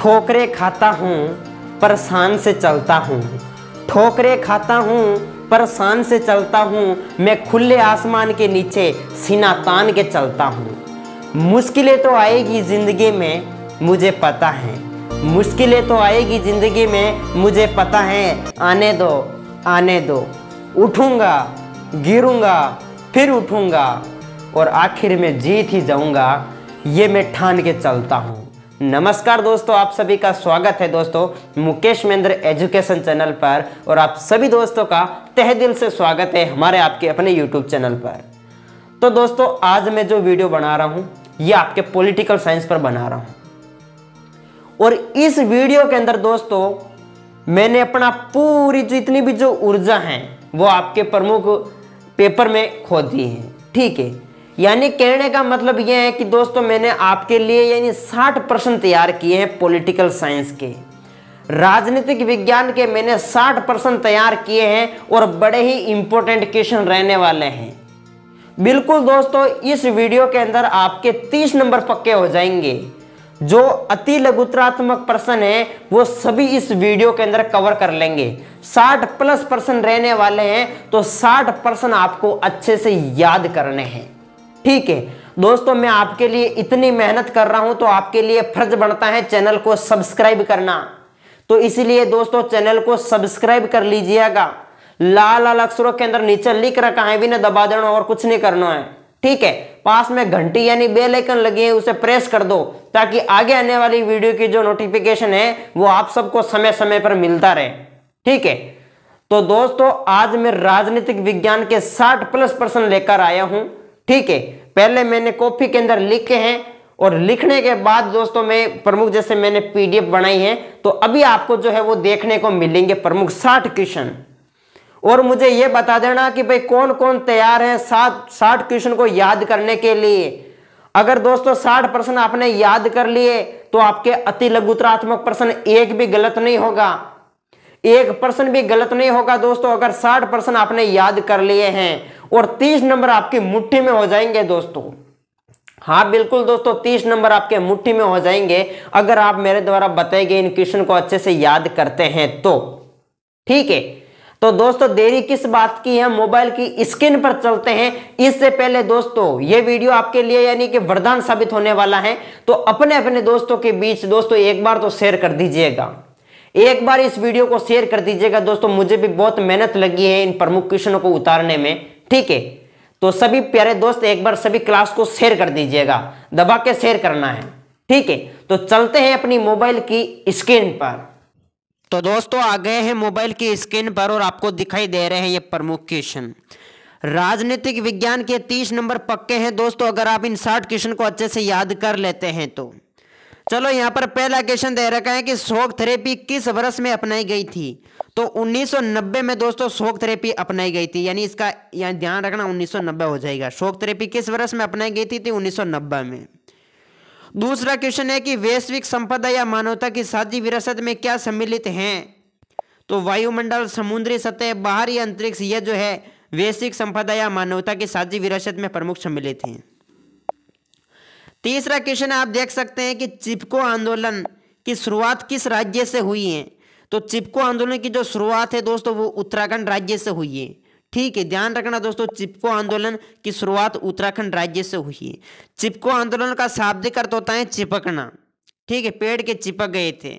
ठोकरे खाता हूँ पर शान से चलता हूँ ठोकरे खाता हूँ पर शान से चलता हूँ मैं खुले आसमान के नीचे सीना तान के चलता हूँ मुश्किलें तो आएगी ज़िंदगी में मुझे पता है मुश्किलें तो आएगी ज़िंदगी में मुझे पता है आने दो आने दो उठूँगा गिरूँगा फिर उठूँगा और आखिर में जीत ही जाऊँगा ये मैं ठान के चलता हूँ नमस्कार दोस्तों आप सभी का स्वागत है दोस्तों मुकेश महेंद्र एजुकेशन चैनल पर और आप सभी दोस्तों का तह दिल से स्वागत है हमारे आपके अपने यूट्यूब चैनल पर तो दोस्तों आज मैं जो वीडियो बना रहा हूं ये आपके पॉलिटिकल साइंस पर बना रहा हूं और इस वीडियो के अंदर दोस्तों मैंने अपना पूरी जितनी भी जो ऊर्जा है वो आपके प्रमुख पेपर में खो दी है ठीक है यानी कहने का मतलब यह है कि दोस्तों मैंने आपके लिए यानी 60 प्रश्न तैयार किए हैं पॉलिटिकल साइंस के राजनीतिक विज्ञान के मैंने 60 प्रश्न तैयार किए हैं और बड़े ही इंपॉर्टेंट क्वेश्चन रहने वाले हैं बिल्कुल दोस्तों इस वीडियो के अंदर आपके 30 नंबर पक्के हो जाएंगे जो अति लघुतरात्मक प्रश्न है वो सभी इस वीडियो के अंदर कवर कर लेंगे 60 प्लस प्रश्न रहने वाले हैं तो 60 प्रश्न आपको अच्छे से याद करने हैं ठीक है दोस्तों मैं आपके लिए इतनी मेहनत कर रहा हूं तो आपके लिए फर्ज बनता है चैनल को सब्सक्राइब करना तो इसलिए दोस्तों चैनल को सब्सक्राइब कर लीजिएगा लाल लाल अक्षरों के अंदर नीचे लिख रखा है भी दबा देना और कुछ नहीं करना है ठीक है पास में घंटी यानी बेल आइकन लगी है उसे प्रेस कर दो ताकि आगे आने वाली वीडियो की जो नोटिफिकेशन है वो आप सबको समय समय पर मिलता रहे ठीक है तो दोस्तों आज मैं राजनीतिक विज्ञान के 60 प्लस परसेंट लेकर आया हूं ठीक है पहले मैंने कॉपी के अंदर लिखे हैं और लिखने के बाद दोस्तों मैं प्रमुख जैसे मैंने पीडीएफ बनाई है तो अभी आपको जो है वो देखने को मिलेंगे प्रमुख साठ क्वेश्चन और मुझे ये बता देना कि भाई कौन कौन तैयार है सात साठ क्वेश्चन को याद करने के लिए अगर दोस्तों साठ प्रश्न आपने याद कर लिए तो आपके अति लघुतरात्मक प्रश्न एक भी गलत नहीं होगा एक प्रश्न भी गलत नहीं होगा दोस्तों अगर साठ प्रश्न आपने याद कर लिए हैं और तीस नंबर आपकी मुट्ठी में हो जाएंगे दोस्तों हाँ बिल्कुल दोस्तों तीस नंबर आपके मुट्ठी में हो जाएंगे अगर आप मेरे द्वारा बताए गए इन क्वेश्चन को अच्छे से याद करते हैं तो ठीक है तो दोस्तों देरी किस बात की है मोबाइल की स्क्रीन पर चलते हैं इससे पहले दोस्तों ये वीडियो आपके लिए यानी कि वरदान साबित होने वाला है तो अपने अपने दोस्तों के बीच दोस्तों एक बार तो शेयर कर दीजिएगा एक बार इस वीडियो को शेयर कर दीजिएगा दोस्तों मुझे भी बहुत मेहनत लगी है इन प्रमुख क्वेश्चनों को उतारने में ठीक है तो सभी प्यारे दोस्त एक बार सभी क्लास को शेयर कर दीजिएगा दबा के शेयर करना है ठीक है तो चलते हैं अपनी मोबाइल की स्क्रीन पर तो दोस्तों आ गए हैं मोबाइल की स्क्रीन पर और आपको दिखाई दे रहे हैं ये प्रमुख क्वेश्चन राजनीतिक विज्ञान के तीस नंबर पक्के हैं दोस्तों अगर आप इन साठ क्वेश्चन को अच्छे से याद कर लेते हैं तो चलो यहाँ पर पहला क्वेश्चन दे रखा है कि शोक थेरेपी किस वर्ष में अपनाई गई थी तो 1990 में दोस्तों शोक थेरेपी अपनाई गई थी यानी इसका यहाँ ध्यान रखना 1990 हो जाएगा शोक थेरेपी किस वर्ष में अपनाई गई थी थी 1990 में दूसरा क्वेश्चन है कि वैश्विक संपदा या मानवता की साझी विरासत में क्या सम्मिलित हैं तो वायुमंडल समुद्री सतह बाहरी अंतरिक्ष यह जो है वैश्विक संपदा या मानवता की साझी विरासत में प्रमुख सम्मिलित हैं तीसरा क्वेश्चन आप देख सकते हैं कि चिपको आंदोलन की शुरुआत किस राज्य से हुई है तो चिपको आंदोलन की जो शुरुआत है दोस्तों वो उत्तराखंड राज्य से हुई है ठीक है ध्यान रखना दोस्तों चिपको आंदोलन की शुरुआत उत्तराखंड राज्य से हुई है चिपको आंदोलन का शाब्दिक अर्थ होता है चिपकना ठीक है पेड़ के चिपक गए थे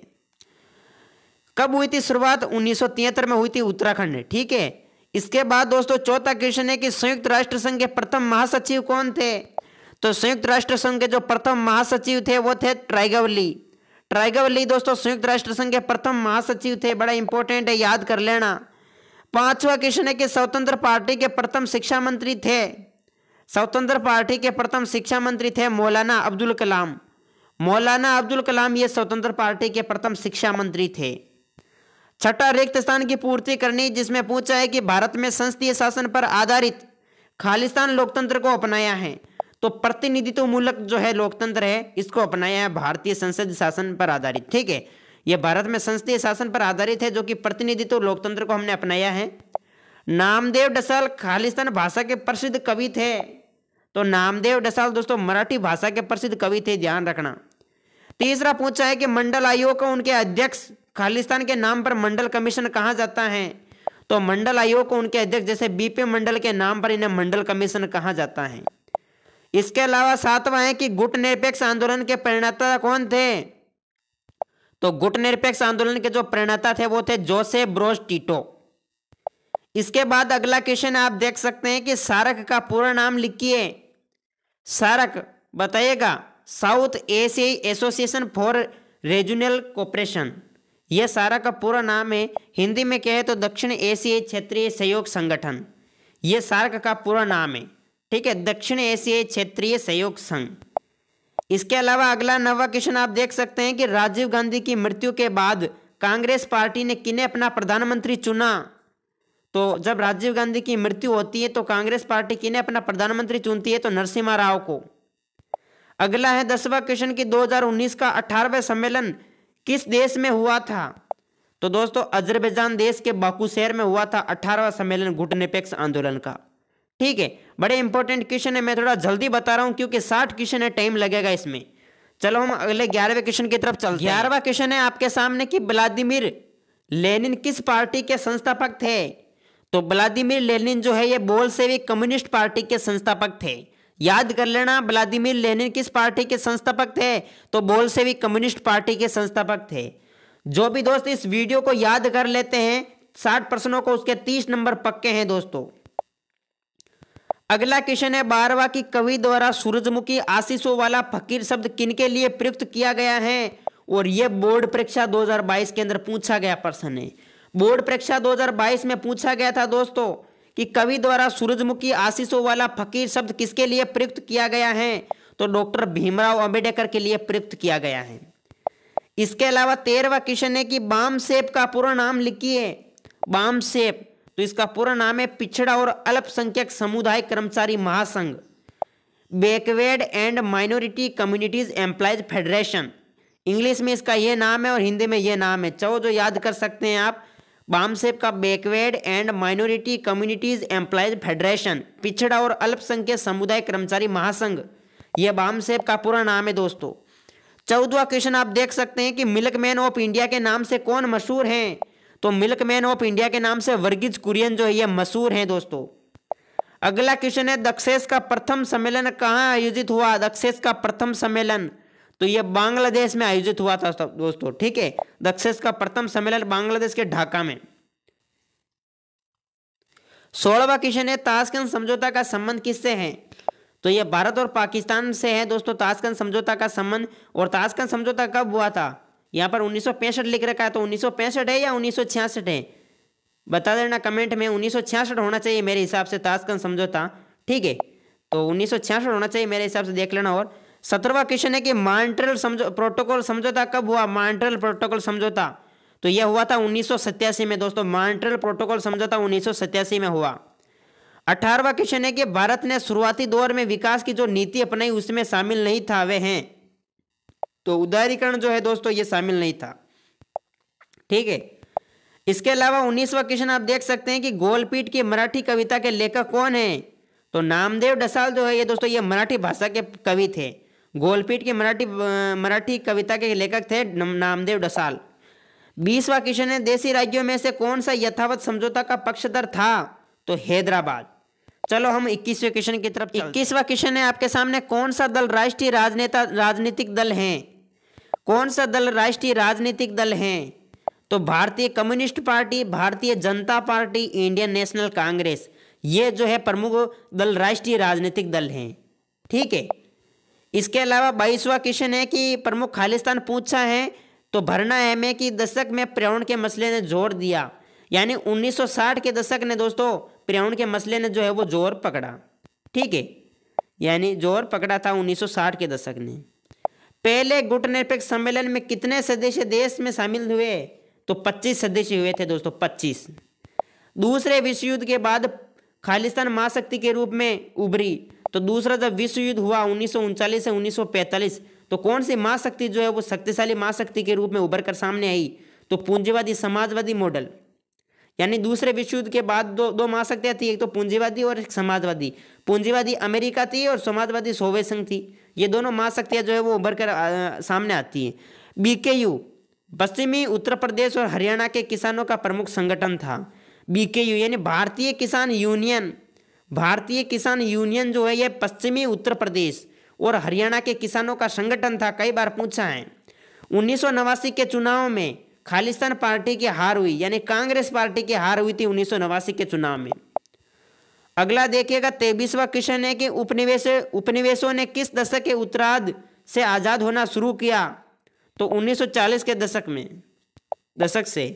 कब हुई थी शुरुआत उन्नीस में हुई थी उत्तराखंड ठीक है इसके बाद दोस्तों चौथा क्वेश्चन है कि संयुक्त राष्ट्र संघ के प्रथम महासचिव कौन थे तो संयुक्त राष्ट्र संघ के जो प्रथम महासचिव थे वो थे ट्राइगवली ट्राइगवली दोस्तों संयुक्त राष्ट्र संघ के प्रथम महासचिव थे बड़ा इंपॉर्टेंट है याद कर लेना पांचवा क्वेश्चन है कि स्वतंत्र पार्टी के प्रथम शिक्षा मंत्री थे स्वतंत्र पार्टी के प्रथम शिक्षा मंत्री थे मौलाना अब्दुल कलाम मौलाना अब्दुल कलाम ये स्वतंत्र पार्टी के प्रथम शिक्षा मंत्री थे छठा रिक्त स्थान की पूर्ति करनी जिसमें पूछा है कि भारत में संसदीय शासन पर आधारित खालिस्तान लोकतंत्र को अपनाया है तो प्रतिनिधित्व मूलक जो है लोकतंत्र है इसको अपनाया है भारतीय संसद शासन पर आधारित ठीक है यह भारत में संसदीय शासन पर आधारित है जो कि प्रतिनिधित्व लोकतंत्र को हमने अपनाया है नामदेव डसाल खालिस्तान भाषा के प्रसिद्ध कवि थे तो नामदेव डसाल दोस्तों मराठी भाषा के प्रसिद्ध कवि थे ध्यान रखना तीसरा पूछा है कि मंडल आयोग को उनके अध्यक्ष खालिस्तान के नाम पर मंडल कमीशन कहा जाता है तो मंडल आयोग को उनके अध्यक्ष जैसे बीपी मंडल के नाम पर इन्हें मंडल कमीशन कहा जाता है इसके अलावा सातवां है कि गुट निरपेक्ष आंदोलन के प्रेरणाता कौन थे तो गुट निरपेक्ष आंदोलन के जो प्रेरणाता थे वो थे जोसेफ ब्रोस टीटो इसके बाद अगला क्वेश्चन आप देख सकते हैं कि सारक का पूरा नाम लिखिए सारक बताइएगा साउथ एशियाई एसोसिएशन फॉर रीजनल कॉपरेशन यह सारा का पूरा नाम है हिंदी में क्या है तो दक्षिण एशियाई क्षेत्रीय सहयोग संगठन यह सार्क का पूरा नाम है ठीक है दक्षिण एशियाई क्षेत्रीय सहयोग संघ इसके अलावा अगला नवा क्वेश्चन आप देख सकते हैं कि राजीव गांधी की मृत्यु के बाद कांग्रेस पार्टी ने किन्हें अपना प्रधानमंत्री चुना तो जब राजीव गांधी की मृत्यु होती है तो कांग्रेस पार्टी किन्हें अपना प्रधानमंत्री चुनती है तो नरसिम्हा राव को अगला है दसवा क्वेश्चन की 2019 का अठारहवें सम्मेलन किस देश में हुआ था तो दोस्तों अजरबैजान देश के बाकू शहर में हुआ था अठारहवा सम्मेलन घुटनिपेक्ष आंदोलन का ठीक है बड़े इंपॉर्टेंट क्वेश्चन है मैं थोड़ा जल्दी बता रहा हूँ क्योंकि साठ क्वेश्चन है टाइम लगेगा इसमें चलो हम अगले ग्यारहवें क्वेश्चन की तरफ चलते ग्यारहवा क्वेश्चन है आपके सामने कि व्लादिमिर लेनिन किस पार्टी के संस्थापक थे तो व्लादिमिर लेनिन जो है ये बोलसेविक कम्युनिस्ट पार्टी के संस्थापक थे याद कर लेना व्लादिमिर लेनिन किस पार्टी के संस्थापक थे तो बोलसेविक कम्युनिस्ट पार्टी के संस्थापक थे जो भी दोस्त इस वीडियो को याद कर लेते हैं साठ प्रश्नों को उसके तीस नंबर पक्के हैं दोस्तों अगला क्वेश्चन है बारवा की कवि द्वारा सूरजमुखी आशीषों वाला फकीर शब्द किनके लिए प्रयुक्त किया गया है और यह बोर्ड परीक्षा 2022 के अंदर पूछा गया प्रश्न है बोर्ड परीक्षा 2022 में पूछा गया था दोस्तों कि कवि द्वारा सूरजमुखी आशीषों वाला फकीर शब्द किसके लिए प्रयुक्त किया गया है तो डॉक्टर भीमराव अम्बेडकर के लिए प्रयुक्त किया गया है इसके अलावा तेरहवा क्वेश्चन है कि बाम सेब का पूरा नाम लिखिए बाम सेब तो इसका पूरा नाम है पिछड़ा और अल्पसंख्यक समुदाय कर्मचारी महासंघ backward and minority communities employees federation English में इसका यह नाम है और हिंदी में यह नाम है चाहो जो याद कर सकते हैं आप बामसेप का backward and minority communities employees federation पिछड़ा और अल्पसंख्यक समुदाय कर्मचारी महासंघ यह बामसेप का पूरा नाम है दोस्तों चौदवा क्वेश्चन आप देख सकते हैं कि मिल्कमैन ऑफ इंडिया के नाम से कौन मशहूर हैं तो मिल्कमैन ऑफ इंडिया के नाम से वर्गीज कुरियन जो है ये मशहूर हैं दोस्तों अगला क्वेश्चन है दक्षेस का प्रथम सम्मेलन कहाँ आयोजित हुआ दक्षेस का प्रथम सम्मेलन तो ये बांग्लादेश में आयोजित हुआ था दोस्तों ठीक है दक्षेस का प्रथम सम्मेलन बांग्लादेश के ढाका में सोलहवा क्वेश्चन है ताशकंद समझौता का संबंध किससे है तो ये भारत और पाकिस्तान से है दोस्तों ताशकंद समझौता का संबंध और ताशकंद समझौता कब हुआ था यहाँ पर उन्नीस लिख रखा है तो उन्नीस है या उन्नीस है बता देना कमेंट में उन्नीस होना चाहिए मेरे हिसाब से ताशकन समझौता ठीक है तो उन्नीस होना चाहिए मेरे हिसाब से देख लेना और सत्रहवा क्वेश्चन है कि मॉन्ट्रल समझो प्रोटोकॉल समझौता कब हुआ मॉन्ट्रल प्रोटोकॉल समझौता तो यह हुआ था उन्नीस में दोस्तों मॉन्ट्रल प्रोटोकॉल समझौता उन्नीस में हुआ अठारहवा क्वेश्चन है कि भारत ने शुरुआती दौर में विकास की जो नीति अपनाई उसमें शामिल नहीं था वे हैं तो उदारीकरण जो है दोस्तों ये शामिल नहीं था ठीक है इसके अलावा उन्नीसवा क्वेश्चन आप देख सकते हैं कि गोलपीठ की मराठी कविता के लेखक कौन है तो नामदेव डसाल जो है ये दोस्तों ये मराठी भाषा के कवि थे गोलपीठ के मराठी मराठी कविता के लेखक थे नामदेव डसाल बीसवा क्वेश्चन है देसी राज्यों में से कौन सा यथावत समझौता का पक्षधर था तो हैदराबाद चलो हम इक्कीसवें क्वेश्चन की तरफ इक्कीसवा क्वेश्चन है आपके सामने कौन सा दल राष्ट्रीय राजनेता राजनीतिक दल हैं कौन सा दल राष्ट्रीय राजनीतिक दल हैं तो भारतीय कम्युनिस्ट पार्टी भारतीय जनता पार्टी इंडियन नेशनल कांग्रेस ये जो है प्रमुख दल राष्ट्रीय राजनीतिक दल हैं ठीक है इसके अलावा बाईसवा क्वेश्चन है कि प्रमुख खालिस्तान पूछा है तो भरना एम ए की दशक में पर्यावरण के मसले ने जोर दिया यानी 1960 के दशक ने दोस्तों पर्यावरण के मसले ने जो है वो जोर पकड़ा ठीक है यानी जोर पकड़ा था 1960 के दशक ने पहले गुटनिरपेक्ष सम्मेलन में कितने सदस्य देश में शामिल हुए तो 25 सदस्य हुए थे दोस्तों 25 दूसरे विश्व युद्ध के बाद खालिस्तान महाशक्ति के रूप में उभरी तो दूसरा जब विश्व युद्ध हुआ उन्नीस से उन्नीस तो कौन सी महाशक्ति जो है वो शक्तिशाली महाशक्ति के रूप में उभर कर सामने आई तो पूंजीवादी समाजवादी मॉडल यानी दूसरे विश्व युद्ध के बाद दो दो महाशक्तियां थी एक तो पूंजीवादी और एक समाजवादी पूंजीवादी अमेरिका थी और समाजवादी सोवियत संघ थी ये दोनों महाशक्तियाँ जो है वो उभर कर आ, सामने आती हैं यू पश्चिमी उत्तर प्रदेश और हरियाणा के किसानों का प्रमुख संगठन था यू यानी भारतीय किसान यूनियन भारतीय किसान यूनियन जो है ये पश्चिमी उत्तर प्रदेश और हरियाणा के किसानों का संगठन था कई बार पूछा है उन्नीस के चुनाव में खालिस्तान पार्टी की हार हुई यानी कांग्रेस पार्टी की हार हुई थी उन्नीस के चुनाव में अगला देखिएगा तेबीसवा क्वेश्चन है कि उपनिवेश उपनिवेशों ने किस दशक के उत्तराध से आज़ाद होना शुरू किया तो 1940 के दशक में दशक से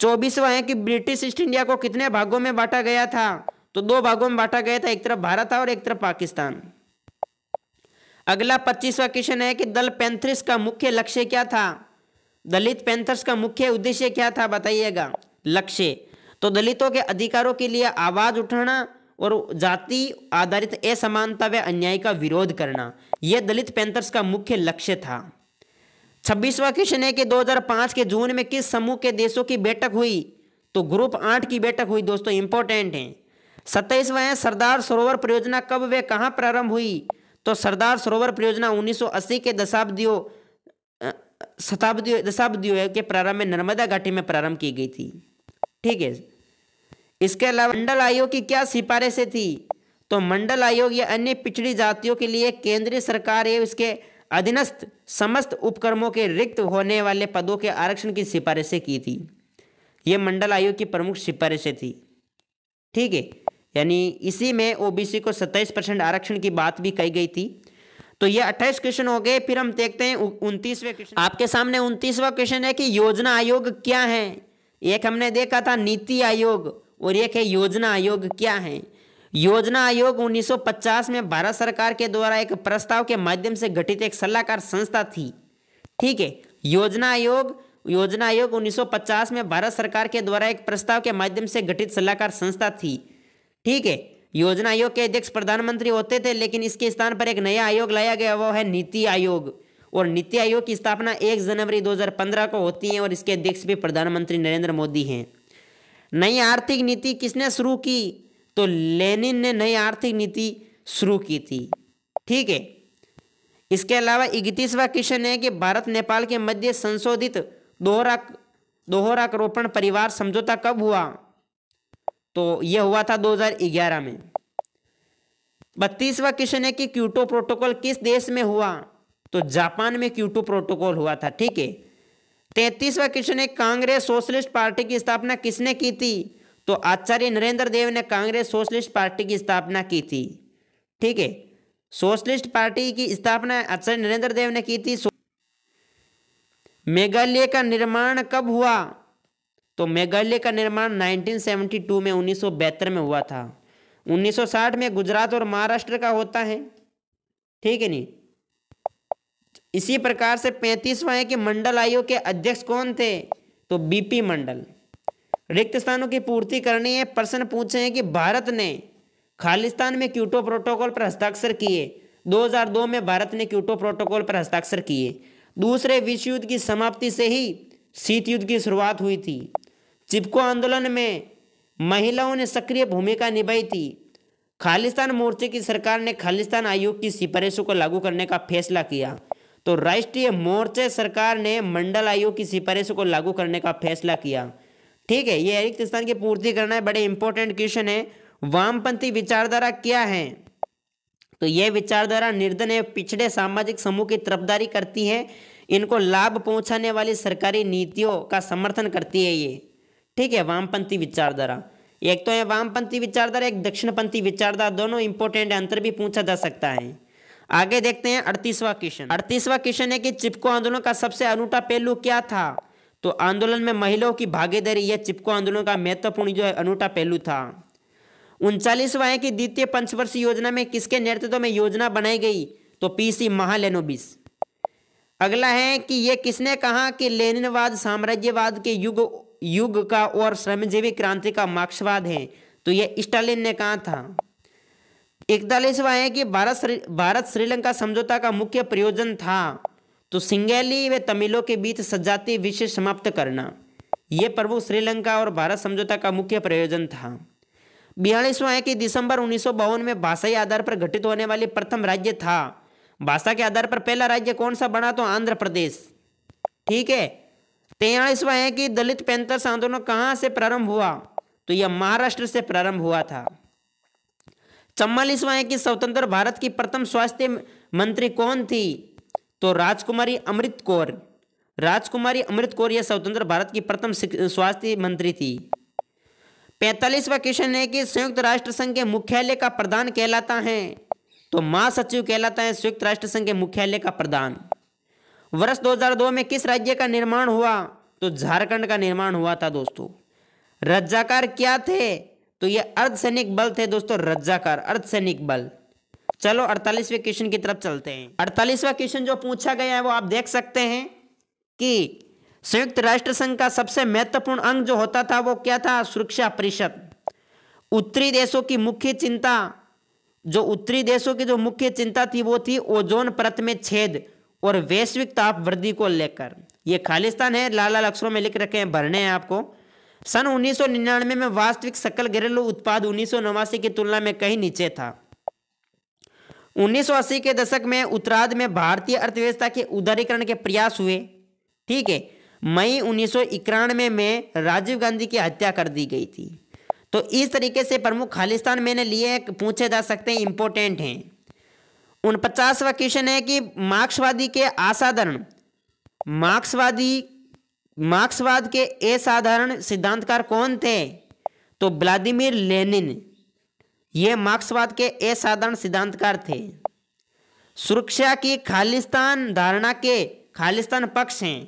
चौबीसवा है कि ब्रिटिश ईस्ट इंडिया को कितने भागों में बांटा गया था तो दो भागों में बांटा गया था एक तरफ भारत और एक तरफ पाकिस्तान अगला पच्चीसवा क्वेश्चन है कि दल पैंथर्स का मुख्य लक्ष्य क्या था दलित पैंथर्स का मुख्य उद्देश्य क्या था बताइएगा लक्ष्य तो दलितों के अधिकारों के लिए आवाज़ उठाना और जाति आधारित असमानता व अन्याय का विरोध करना यह दलित पैंथर्स का मुख्य लक्ष्य था छब्बीसवा क्वेश्चन है कि 2005 के जून में किस समूह के देशों की बैठक हुई तो ग्रुप आठ की बैठक हुई दोस्तों इंपॉर्टेंट है सत्ताईसवा है सरदार सरोवर परियोजना कब व कहाँ प्रारंभ हुई तो सरदार सरोवर परियोजना 1980 के दशाब्दियों शताब्दियों दशाब्दियों के प्रारंभ में नर्मदा घाटी में प्रारंभ की गई थी ठीक है इसके अलावा मंडल आयोग की क्या सिफारिशें थी तो मंडल आयोग या अन्य पिछड़ी जातियों के लिए केंद्रीय सरकार एवं इसके अधीनस्थ समस्त उपक्रमों के रिक्त होने वाले पदों के आरक्षण की सिफारिशें की थी ये मंडल आयोग की प्रमुख सिफारिशें थी ठीक है यानी इसी में ओबीसी को 27 परसेंट आरक्षण की बात भी कही गई थी तो ये 28 क्वेश्चन हो गए फिर हम देखते हैं उनतीसवें क्वेश्चन आपके सामने उनतीसवा क्वेश्चन है कि योजना आयोग क्या है एक हमने देखा था नीति आयोग और एक है योजना आयोग क्या है योजना आयोग 1950 में भारत सरकार के द्वारा एक प्रस्ताव के माध्यम से गठित एक सलाहकार संस्था थी ठीक है योजना आयोग योजना आयोग 1950 में भारत सरकार के द्वारा एक प्रस्ताव के माध्यम से गठित सलाहकार संस्था थी ठीक है योजना आयोग के अध्यक्ष प्रधानमंत्री होते थे लेकिन इसके स्थान पर एक नया आयोग लाया गया वो है नीति आयोग और नीति आयोग की स्थापना 1 जनवरी 2015 को होती है और इसके अध्यक्ष भी प्रधानमंत्री नरेंद्र मोदी हैं नई आर्थिक नीति किसने शुरू की तो लेनिन ने नई आर्थिक नीति शुरू की थी ठीक है इसके अलावा इकतीसवा क्वेश्चन है कि भारत नेपाल के मध्य संशोधित दोहरा दोहरा करोपण परिवार समझौता कब हुआ तो यह हुआ था 2011 में बत्तीसवा क्वेश्चन है कि क्यूटो प्रोटोकॉल किस देश में हुआ तो जापान में क्यूटो प्रोटोकॉल हुआ था ठीक है तैतीसवा क्वेश्चन है कांग्रेस सोशलिस्ट पार्टी की स्थापना किसने की थी तो आचार्य नरेंद्र देव ने कांग्रेस सोशलिस्ट पार्टी की स्थापना की थी ठीक है सोशलिस्ट पार्टी की स्थापना आचार्य नरेंद्र देव ने की थी मेघालय का निर्माण कब हुआ तो मेघालय का निर्माण 1972 में उन्नीस में हुआ था 1960 में गुजरात और महाराष्ट्र का होता है ठीक है नहीं इसी प्रकार से पैंतीसवा है कि मंडल आयोग के अध्यक्ष कौन थे तो बीपी मंडल रिक्त स्थानों की पूर्ति करनी है प्रश्न पूछे हैं कि भारत ने खालिस्तान में क्यूटो प्रोटोकॉल पर हस्ताक्षर किए 2002 में भारत ने क्यूटो प्रोटोकॉल पर हस्ताक्षर किए दूसरे विश्व युद्ध की समाप्ति से ही शीत युद्ध की शुरुआत हुई थी चिपको आंदोलन में महिलाओं ने सक्रिय भूमिका निभाई थी खालिस्तान मोर्चे की सरकार ने खालिस्तान आयोग की सिफारिशों को लागू करने का फैसला किया तो राष्ट्रीय मोर्चे सरकार ने मंडल आयोग की सिफारिश को लागू करने का फैसला किया ठीक है ये रिक्त स्थान की पूर्ति करना है बड़े इंपॉर्टेंट क्वेश्चन है वामपंथी विचारधारा क्या है तो यह विचारधारा निर्धन एवं पिछड़े सामाजिक समूह की तरफदारी करती है इनको लाभ पहुंचाने वाली सरकारी नीतियों का समर्थन करती है ये ठीक है वामपंथी विचारधारा एक तो है वामपंथी विचारधारा एक दक्षिणपंथी विचारधारा दोनों इंपॉर्टेंट अंतर भी पूछा जा सकता है आगे देखते हैं अड़तीसवा क्वेश्चन अड़तीसवा क्वेश्चन है कि चिपको आंदोलन का सबसे अनूठा पहलू क्या था तो आंदोलन में महिलाओं की भागीदारी यह चिपको आंदोलन का महत्वपूर्ण जो है अनूठा पहलू था उनचालीसवा है कि द्वितीय पंचवर्षीय योजना में किसके नेतृत्व में योजना बनाई गई तो पीसी महालेनोबिस अगला है कि यह किसने कहा कि लेनिनवाद साम्राज्यवाद के युग युग का और श्रमजीवी क्रांति का मार्क्सवाद है तो यह स्टालिन ने कहा था इकतालीसवा है कि भारत भारत श्रीलंका समझौता का मुख्य प्रयोजन था तो सिंगैली व तमिलों के बीच सजाती विषय समाप्त करना यह प्रमुख श्रीलंका और भारत समझौता का मुख्य प्रयोजन था बयालीसवा है कि दिसंबर उन्नीस में भाषाई आधार पर गठित होने वाली प्रथम राज्य था भाषा के आधार पर पहला राज्य कौन सा बना तो आंध्र प्रदेश ठीक है तेयालीसवा तो है कि दलित पैंतर्स आंदोलन कहाँ से प्रारंभ हुआ तो यह महाराष्ट्र से प्रारंभ हुआ था चम्मालीसवा है कि स्वतंत्र भारत की प्रथम स्वास्थ्य मंत्री कौन थी तो राजकुमारी अमृत कौर राजकुमारी अमृत कौर यह स्वतंत्र भारत की प्रथम स्वास्थ्य मंत्री थी पैंतालीसवा क्वेश्चन है कि संयुक्त राष्ट्र संघ के मुख्यालय का प्रधान कहलाता है तो महासचिव कहलाता है संयुक्त राष्ट्र संघ के मुख्यालय का प्रधान वर्ष 2002 में किस राज्य का निर्माण हुआ तो झारखंड का निर्माण हुआ था दोस्तों रज्जाकार क्या थे तो ये अर्धसैनिक बल थे दोस्तों रज्जाकार अर्धसैनिक बल चलो अड़तालीसवें क्वेश्चन की तरफ चलते हैं अड़तालीसवा क्वेश्चन जो पूछा गया है वो आप देख सकते हैं कि संयुक्त राष्ट्र संघ का सबसे महत्वपूर्ण अंग जो होता था वो क्या था सुरक्षा परिषद उत्तरी देशों की मुख्य चिंता जो उत्तरी देशों की जो मुख्य चिंता थी वो थी ओजोन परत में छेद और वैश्विक ताप वृद्धि को लेकर ये खालिस्तान है लाल लाल अक्षरों में लिख रखे हैं भरने हैं आपको सन 1999 में वास्तविक सकल घरेलू उत्पाद उन्नीस की तुलना में कहीं नीचे था 1980 के दशक में उत्तराध में भारतीय अर्थव्यवस्था के उदारीकरण के प्रयास हुए ठीक है मई उन्नीस में, में राजीव गांधी की हत्या कर दी गई थी तो इस तरीके से प्रमुख खालिस्तान मैंने लिए पूछे जा सकते हैं इंपॉर्टेंट हैं उन पचासवा क्वेश्चन है कि मार्क्सवादी के असाधारण मार्क्सवादी मार्क्सवाद के असाधारण सिद्धांतकार कौन थे तो ब्लादिमिर लेनिन ये मार्क्सवाद के असाधारण सिद्धांतकार थे सुरक्षा की खालिस्तान धारणा के खालिस्तान पक्ष हैं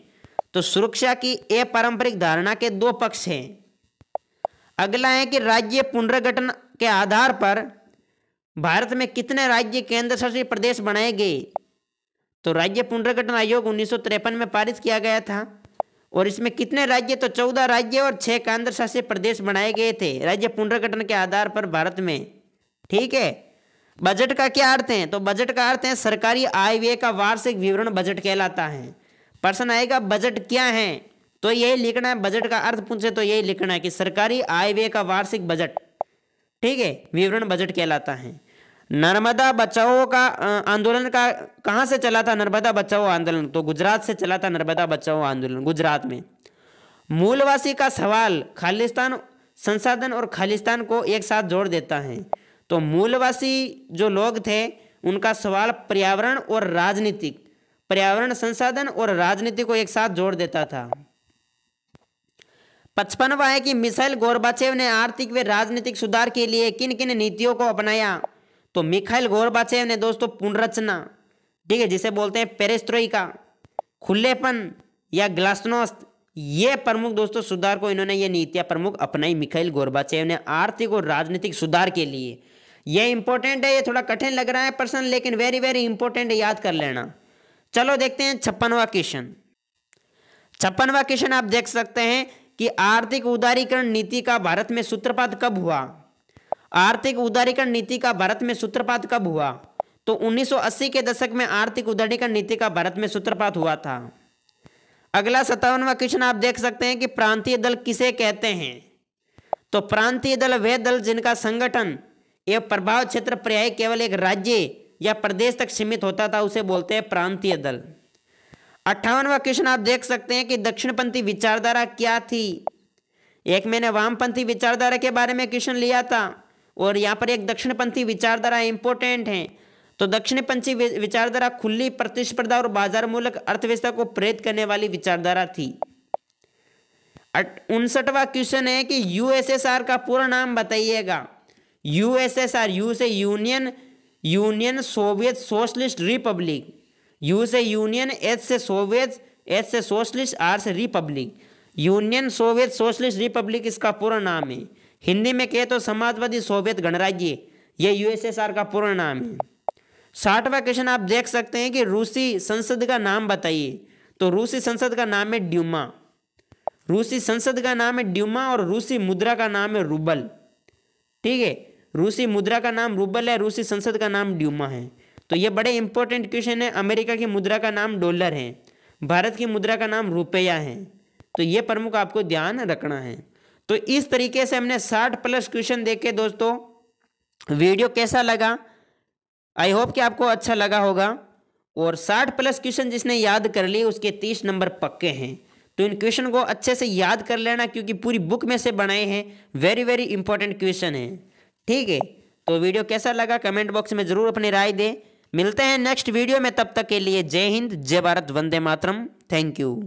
तो सुरक्षा की ए पारंपरिक धारणा के दो पक्ष हैं अगला है कि राज्य पुनर्गठन के आधार पर भारत में कितने राज्य केंद्र शासित प्रदेश बनाए गए तो राज्य पुनर्गठन आयोग उन्नीस में पारित किया गया था और इसमें कितने राज्य तो चौदह राज्य और छः केंद्र शासित प्रदेश बनाए गए थे राज्य पुनर्गठन के आधार पर भारत में ठीक है बजट का क्या अर्थ है तो बजट का अर्थ है सरकारी आय व्यय का वार्षिक विवरण बजट कहलाता है प्रश्न आएगा बजट क्या है तो यही लिखना है बजट का अर्थ पूछे तो यही लिखना है कि सरकारी आय व्यय का वार्षिक बजट ठीक है विवरण बजट कहलाता है नर्मदा बचाओ का आंदोलन का कहाँ से चला था नर्मदा बचाओ आंदोलन तो गुजरात से चला था नर्मदा बचाओ आंदोलन गुजरात में मूलवासी का सवाल खालिस्तान संसाधन और खालिस्तान को एक साथ जोड़ देता है तो मूलवासी जो लोग थे उनका सवाल पर्यावरण और राजनीतिक पर्यावरण संसाधन और राजनीति को एक साथ जोड़ देता था पचपनवा है कि मिसाइल गोरबाचेव ने आर्थिक व राजनीतिक सुधार के लिए किन किन नीतियों को अपनाया तो मिखाइल गोरबाचेव ने दोस्तों पुनर्रचना ठीक है जिसे बोलते हैं का खुलेपन या ग्लासनोस्त ये प्रमुख दोस्तों सुधार को इन्होंने ये नीतियाँ प्रमुख अपनाई मिखाइल गोरबाचेव ने आर्थिक और राजनीतिक सुधार के लिए ये इंपॉर्टेंट है ये थोड़ा कठिन लग रहा है पर्सन लेकिन वेरी वेरी इंपॉर्टेंट याद कर लेना चलो देखते हैं छप्पनवा क्वेश्चन छप्पनवा क्वेश्चन आप देख सकते हैं कि आर्थिक उदारीकरण नीति का भारत में सूत्रपात कब हुआ आर्थिक उदारीकरण नीति का भारत में सूत्रपात कब हुआ तो 1980 के दशक में आर्थिक उदारीकरण नीति का भारत में सूत्रपात हुआ था अगला सत्तावनवा क्वेश्चन आप देख सकते हैं कि प्रांतीय दल किसे कहते हैं तो प्रांतीय दल वह दल जिनका संगठन एवं प्रभाव क्षेत्र पर्याय केवल एक राज्य या प्रदेश तक सीमित होता था उसे बोलते हैं प्रांतीय दल अट्ठावनवा क्वेश्चन आप देख सकते हैं कि दक्षिणपंथी विचारधारा क्या थी एक मैंने वामपंथी विचारधारा के बारे में क्वेश्चन लिया था और यहाँ पर एक दक्षिणपंथी विचारधारा इंपॉर्टेंट है तो दक्षिणपंथी विचारधारा खुली प्रतिस्पर्धा और बाजार मूलक अर्थव्यवस्था को प्रेरित करने वाली विचारधारा थी उनसठवा क्वेश्चन है कि यूएसएसआर का पूरा नाम बताइएगा यूएसएसआर यू से union union Soviet socialist republic U से यूनियन एच से सोवियत एच से सोशलिस्ट आर से republic union Soviet socialist republic इसका पूरा नाम है हिंदी में कहे तो समाजवादी सोवियत गणराज्य यह यूएसएसआर का पूर्ण नाम है साठवां क्वेश्चन आप देख सकते हैं कि रूसी संसद का नाम बताइए तो रूसी संसद का नाम है ड्यूमा रूसी संसद का नाम है ड्यूमा और रूसी मुद्रा का नाम है रूबल ठीक है रूसी मुद्रा का नाम रूबल है रूसी संसद का नाम ड्यूमा है तो ये बड़े इंपॉर्टेंट क्वेश्चन है अमेरिका की मुद्रा का नाम डॉलर है भारत की मुद्रा का नाम रुपया है तो ये प्रमुख आपको ध्यान रखना है तो इस तरीके से हमने साठ प्लस क्वेश्चन देखे दोस्तों वीडियो कैसा लगा आई होप कि आपको अच्छा लगा होगा और साठ प्लस क्वेश्चन जिसने याद कर लिए उसके तीस नंबर पक्के हैं तो इन क्वेश्चन को अच्छे से याद कर लेना क्योंकि पूरी बुक में से बनाए हैं वेरी वेरी इंपॉर्टेंट क्वेश्चन है ठीक है तो वीडियो कैसा लगा कमेंट बॉक्स में ज़रूर अपनी राय दें मिलते हैं नेक्स्ट वीडियो में तब तक के लिए जय हिंद जय भारत वंदे मातरम थैंक यू